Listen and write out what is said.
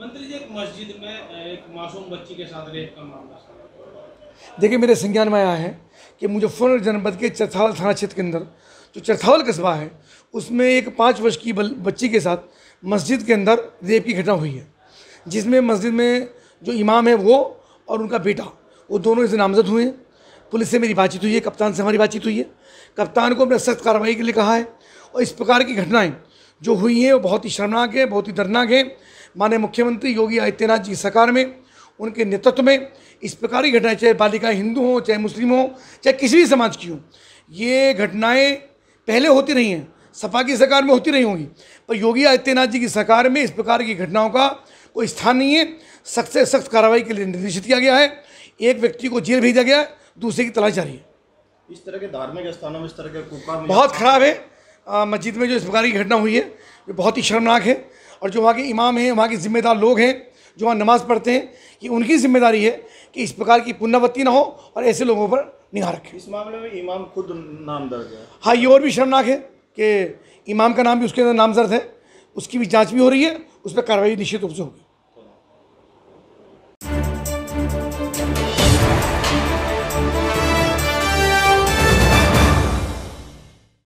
मंत्री जी एक मस्जिद में एक मासूम बच्ची के साथ रेप का मामला देखिए मेरे संज्ञान में आया है कि मुजफ्फरनगर जनपद के चरथावल थाना क्षेत्र के अंदर जो चरथावल कस्बा है उसमें एक पाँच वर्ष की बच्ची के साथ मस्जिद के अंदर रेप की घटना हुई है जिसमें मस्जिद में जो इमाम है वो और उनका बेटा वो दोनों इसे नामजद हुए हैं पुलिस से मेरी बातचीत हुई है कप्तान से हमारी बातचीत हुई है कप्तान को हमने सख्त कार्रवाई के लिए कहा है और इस प्रकार की घटनाएं जो हुई हैं वो बहुत ही शर्मनाक है बहुत ही दर्दनाक है माननीय मुख्यमंत्री योगी आदित्यनाथ जी सरकार में उनके नेतृत्व में इस प्रकार की घटनाएं चाहे बालिका हिंदू हों चाहे मुस्लिम हों चाहे किसी भी समाज की हो ये घटनाएँ पहले होती रही हैं सपा की सरकार में होती रही होंगी पर योगी आदित्यनाथ जी की सरकार में इस प्रकार की घटनाओं का कोई स्थान नहीं है सख्त से सख्त कार्रवाई के लिए निर्देशित किया गया है एक व्यक्ति को जेल भेजा गया दूसरे की तलाश जारी है इस तरह के धार्मिक स्थानों में इस तरह के बहुत खराब है मस्जिद में जो इस प्रकार की घटना हुई है वो बहुत ही शर्मनाक है और जो वहाँ के इमाम हैं वहाँ के ज़िम्मेदार लोग हैं जो वहाँ नमाज़ पढ़ते हैं कि उनकी जिम्मेदारी है कि इस प्रकार की पुनवत्ती ना हो और ऐसे लोगों पर निगाह रखें इस मामले में इमाम खुद नाम दर्ज है हाँ ये और भी शर्मनाक है कि इमाम का नाम भी उसके अंदर नामजर्द है उसकी भी जाँच भी हो रही है उस पर कार्रवाई निश्चित रूप से होगी